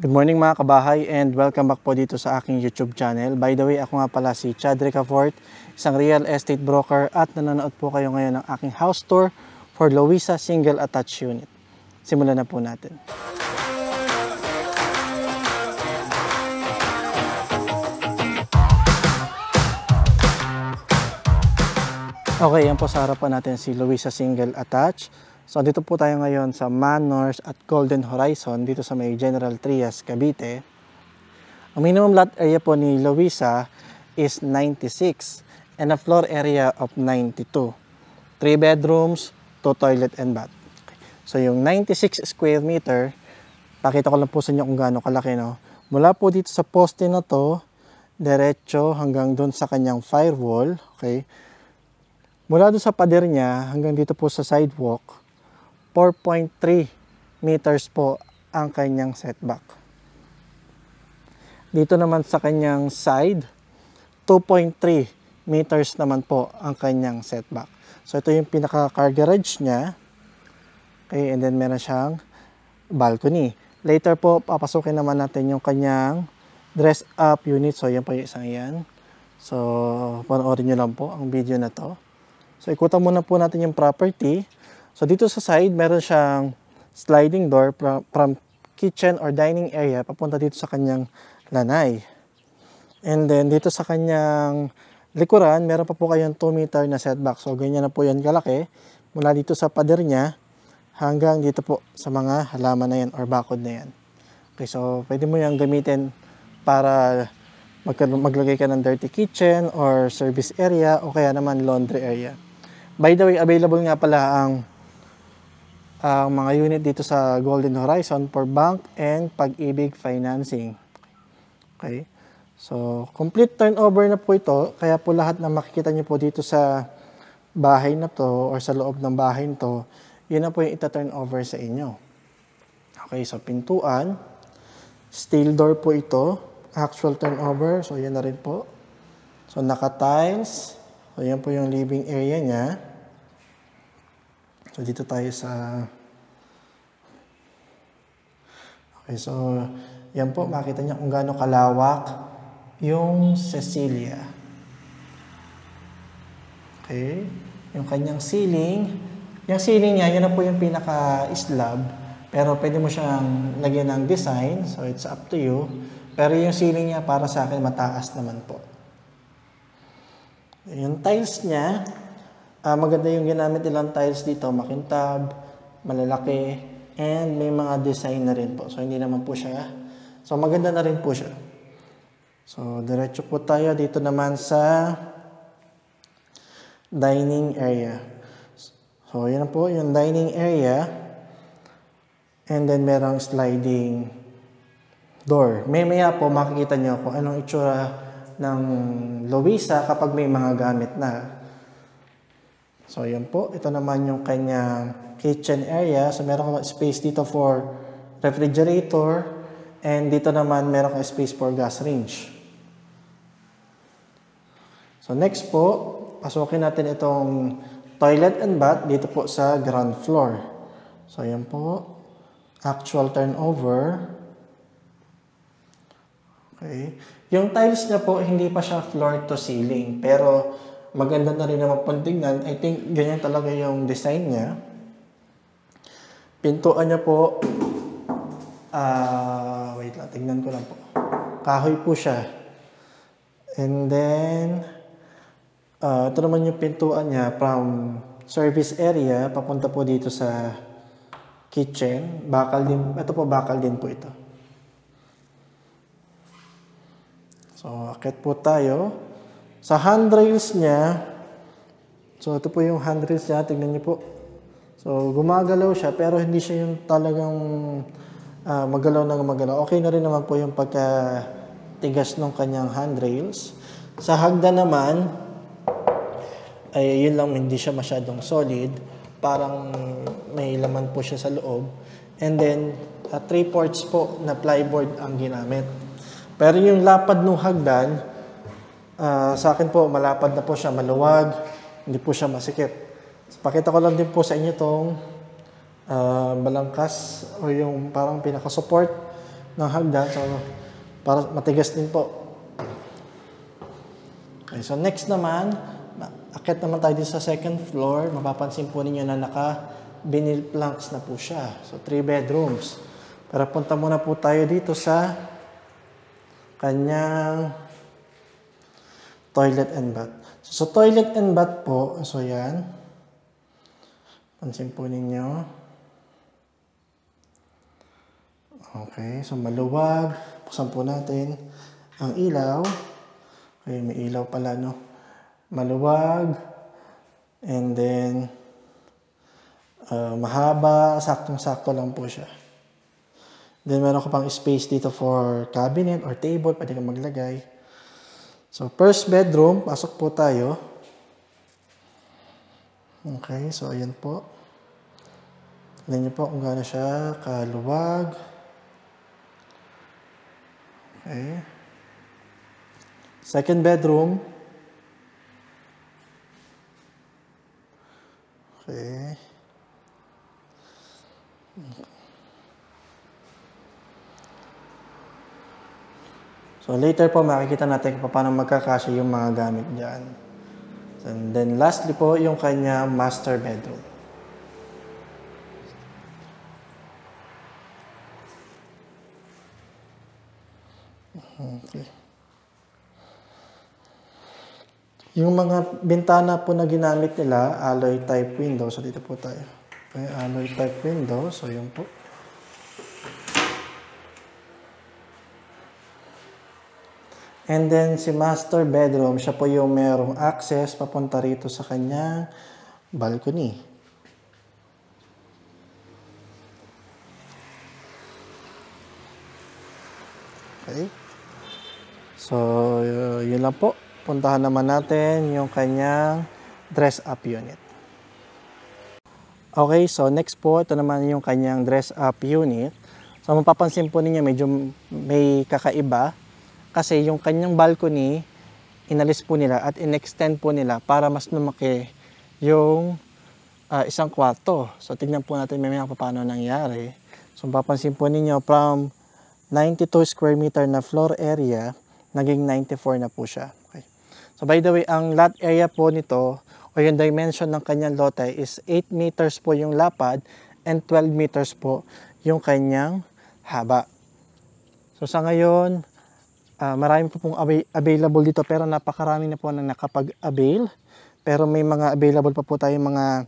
Good morning mga kabahay and welcome back po dito sa aking YouTube channel. By the way, ako nga pala si Chad Ricafort, isang real estate broker at nanonood po kayo ngayon ng aking house tour for Louisa Single Attached Unit. Simulan na po natin. Okay, yan po sa harapan natin si Louisa Single Attached. So, andito po tayo ngayon sa Manors at Golden Horizon dito sa may General Trias, Cavite. Ang minimum lot area po ni Louisa is 96 and a floor area of 92. 3 bedrooms, 2 toilet and bath. So, yung 96 square meter, pakita ko lang po sa inyo kung gaano kalaki, no? Mula po dito sa poste na to, diretso hanggang doon sa kanyang firewall, okay? Mula doon sa pader niya hanggang dito po sa sidewalk, 4.3 meters po ang kanyang setback. Dito naman sa kanyang side, 2.3 meters naman po ang kanyang setback. So ito yung pinaka car garage niya. Okay, and then meron siyang balcony. Later po, papasukin naman natin yung kanyang dress up unit. So yan po yung isang yan. So panoorin nyo lang po ang video na to. So ikutan muna po natin yung property. So dito sa side, meron siyang sliding door from kitchen or dining area papunta dito sa kanyang lanay. And then dito sa kanyang likuran, meron pa po kayong 2 meter na setback. So ganyan na po yan kalaki mula dito sa pader niya hanggang dito po sa mga halaman na yan or bakod na yan. Okay, so pwede mo yung gamitin para mag maglagay ka ng dirty kitchen or service area o kaya naman laundry area. By the way, available nga pala ang ang mga unit dito sa Golden Horizon for bank and pag-ibig financing. Okay. So, complete turnover na po ito. Kaya po lahat na makikita nyo po dito sa bahay na to or sa loob ng bahay na to, yun na po yung ita-turn over sa inyo. Okay, so pintuan, steel door po ito, actual turnover, so yan na rin po. So naka-tiles, so yan po yung living area niya. So dito tayo sa Okay, so yan po makita niyo kung gaano kalawak yung Cecilia. Okay? Yung kanyang ceiling, yung ceiling niya, yun na po yung pinaka-slab. Pero pwede mo siyang lagyan ng design. So, it's up to you. Pero yung ceiling niya, para sa akin, mataas naman po. Yung tiles niya, Uh, maganda yung ginamit nilang tiles dito, makintab, malalaki, and may mga design na rin po. So, hindi naman po siya. So, maganda na rin po siya. So, diretso po tayo dito naman sa dining area. So, yun po yung dining area. And then, merong sliding door. May maya po makikita nyo kung anong itsura ng Louisa kapag may mga gamit na. So, yan po. Ito naman yung kanyang kitchen area. So, meron kang space dito for refrigerator. And dito naman, meron kang space for gas range. So, next po, pasukin natin itong toilet and bath dito po sa ground floor. So, yan po. Actual turnover. Okay. Yung tiles niya po, hindi pa siya floor to ceiling. Pero, maganda na rin naman pantignan. I think ganyan talaga yung design niya. Pintuan niya po, ah, uh, wait lang, tignan ko lang po. Kahoy po siya. And then, uh, ito naman yung pintuan niya from service area, papunta po dito sa kitchen. Bakal din, ito po bakal din po ito. So, akit po tayo. Sa handrails niya, so ito po yung handrails niya, tignan niyo po. So gumagalaw siya pero hindi siya yung talagang uh, magalaw na magalaw. Okay na rin naman po yung pagkatigas ng kanyang handrails. Sa hagda naman, ay yun lang hindi siya masyadong solid. Parang may laman po siya sa loob. And then, uh, three ports po na plyboard ang ginamit. Pero yung lapad ng hagdan, Uh, sa akin po, malapad na po siya, maluwag, hindi po siya masikip. pakita ko lang din po sa inyo itong uh, ah, balangkas o yung parang pinaka-support ng hagdan. So, para matigas din po. Okay, so next naman, akit naman tayo sa second floor. Mapapansin po ninyo na naka vinyl planks na po siya. So, three bedrooms. Pero punta muna po tayo dito sa kanyang toilet and bath. So, sa toilet and bath po, so yan. Pansin po ninyo. Okay, so maluwag. Buksan po natin ang ilaw. Okay, may ilaw pala, no? Maluwag. And then, uh, mahaba. Saktong-sakto lang po siya. Then, meron ko pang space dito for cabinet or table. Pwede kang maglagay. So, first bedroom, pasok po tayo. Okay, so ayan po. Tignan niyo po kung gaano siya kaluwag. Okay. Second bedroom. So later po makikita natin kung paano magkakasya yung mga gamit dyan. And then lastly po yung kanya master bedroom. Okay. Yung mga bintana po na ginamit nila, alloy type window. So dito po tayo. Okay, alloy type window. So yung po. And then si master bedroom, siya po yung merong access papunta rito sa kanyang balcony. Okay. So, yun lang po. Puntahan naman natin yung kanyang dress up unit. Okay, so next po, ito naman yung kanyang dress up unit. So, mapapansin po ninyo, medyo may kakaiba kasi yung kanyang balcony, inalis po nila at inextend po nila para mas lumaki yung uh, isang kwarto. So tignan po natin may kung paano nangyari. So papansin po ninyo from 92 square meter na floor area, naging 94 na po siya. Okay. So by the way, ang lot area po nito o yung dimension ng kanyang lote is 8 meters po yung lapad and 12 meters po yung kanyang haba. So sa ngayon, Uh, marami po pong available dito pero napakarami na po na nakapag-avail. Pero may mga available pa po tayo mga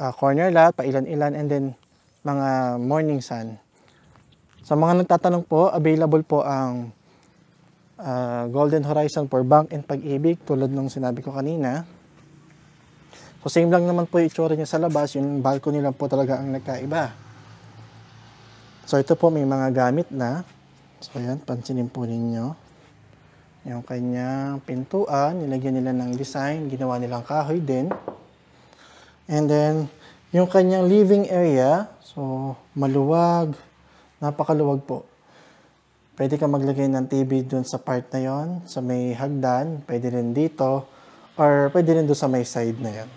uh, corner lot, pa ilan-ilan and then mga morning sun. Sa mga nagtatanong po, available po ang uh, Golden Horizon for Bank and Pag-ibig tulad ng sinabi ko kanina. So same lang naman po yung itsura niya sa labas, yung balcony lang po talaga ang nagkaiba. So ito po may mga gamit na So ayan, pansinin po ninyo. Yung kanyang pintuan, nilagyan nila ng design, ginawa nilang kahoy din. And then, yung kanyang living area, so maluwag, napakaluwag po. Pwede ka maglagay ng TV dun sa part na yon, sa may hagdan, pwede rin dito, or pwede rin doon sa may side na yan.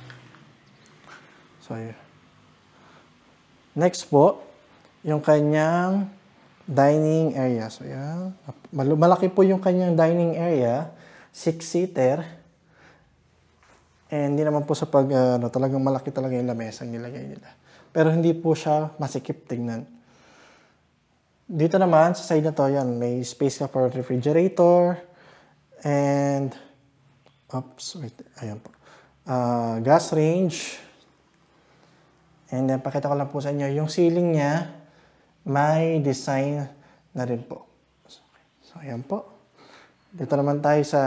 So, yun. Next po, yung kanyang dining area. So, yeah. Malaki po yung kanyang dining area. Six-seater. And hindi naman po sa pag, ah, ano, talagang malaki talaga yung lamesa nilagay nila. Pero hindi po siya masikip tingnan. Dito naman, sa side na to, yan, may space ka for refrigerator. And, oops, wait, ayan po. Uh, gas range. And then, pakita ko lang po sa inyo, yung ceiling niya, my design na rin po. So, ayan po. Dito naman tayo sa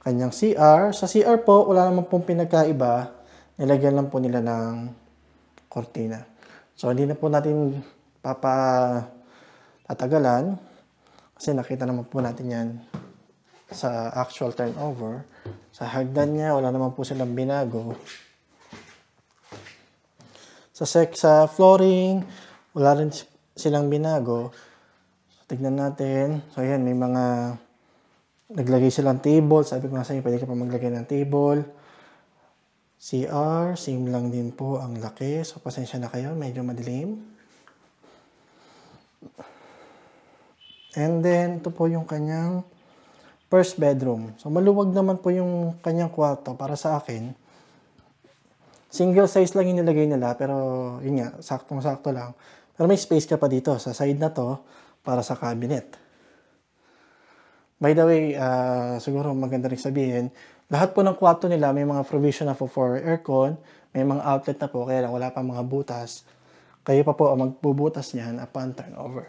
kanyang CR. Sa CR po, wala naman pong pinagkaiba. Nilagyan lang po nila ng cortina. So, hindi na po natin papatatagalan kasi nakita naman po natin yan sa actual turnover. Sa hagdan niya, wala naman po silang binago. Sa, sec, sa flooring, wala rin silang binago. So, Tignan natin. So, ayan, may mga naglagay silang table. Sabi ko nga sa inyo, pwede ka pa maglagay ng table. CR, same lang din po ang laki. So, pasensya na kayo. Medyo madilim. And then, ito po yung kanyang first bedroom. So, maluwag naman po yung kanyang kwarto para sa akin. Single size lang inilagay nila, pero yun nga, saktong-sakto lang. Pero may space ka pa dito sa side na to para sa cabinet. By the way, uh, siguro maganda rin sabihin, lahat po ng kwarto nila may mga provision na po for aircon, may mga outlet na po, kaya lang wala pa mga butas. Kayo pa po ang magbubutas niyan upon turnover.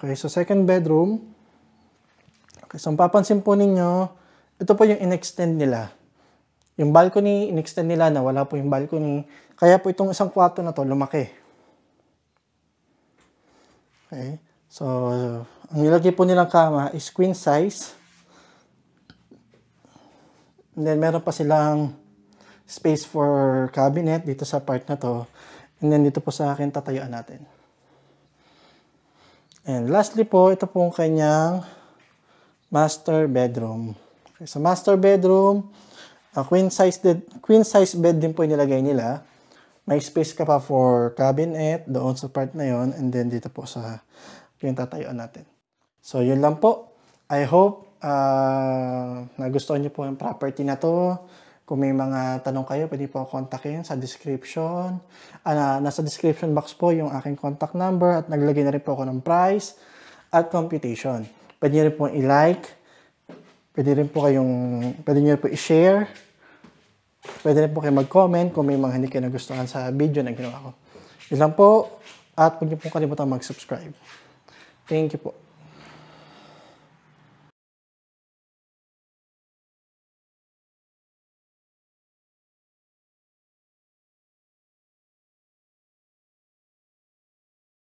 Okay, so second bedroom. Okay, so papansin po ninyo, ito po yung in-extend nila. Yung balcony, in-extend nila na wala po yung balcony kaya po itong isang kwarto na to lumaki. Okay. So, ang nilagay po nilang kama is queen size. And then, meron pa silang space for cabinet dito sa part na to. And then, dito po sa akin, tatayuan natin. And lastly po, ito po ang kanyang master bedroom. Okay, sa so master bedroom, uh, queen size, queen size bed din po yung nilagay nila. May space ka pa for cabinet doon sa part na yon and then dito po sa yung tatayuan natin. So, yun lang po. I hope uh, nagustuhan nyo po yung property na to. Kung may mga tanong kayo, pwede po kontakin sa description. Uh, nasa description box po yung aking contact number at naglagay na rin po ako ng price at computation. Pwede nyo rin po i-like. Pwede rin po kayong, pwede nyo rin po i-share. Pwede rin po kayo mag-comment kung may mga hindi kayo nagustuhan sa video na ginawa ko. Yun lang po. At huwag niyo pong kalimutan mag-subscribe. Thank you po.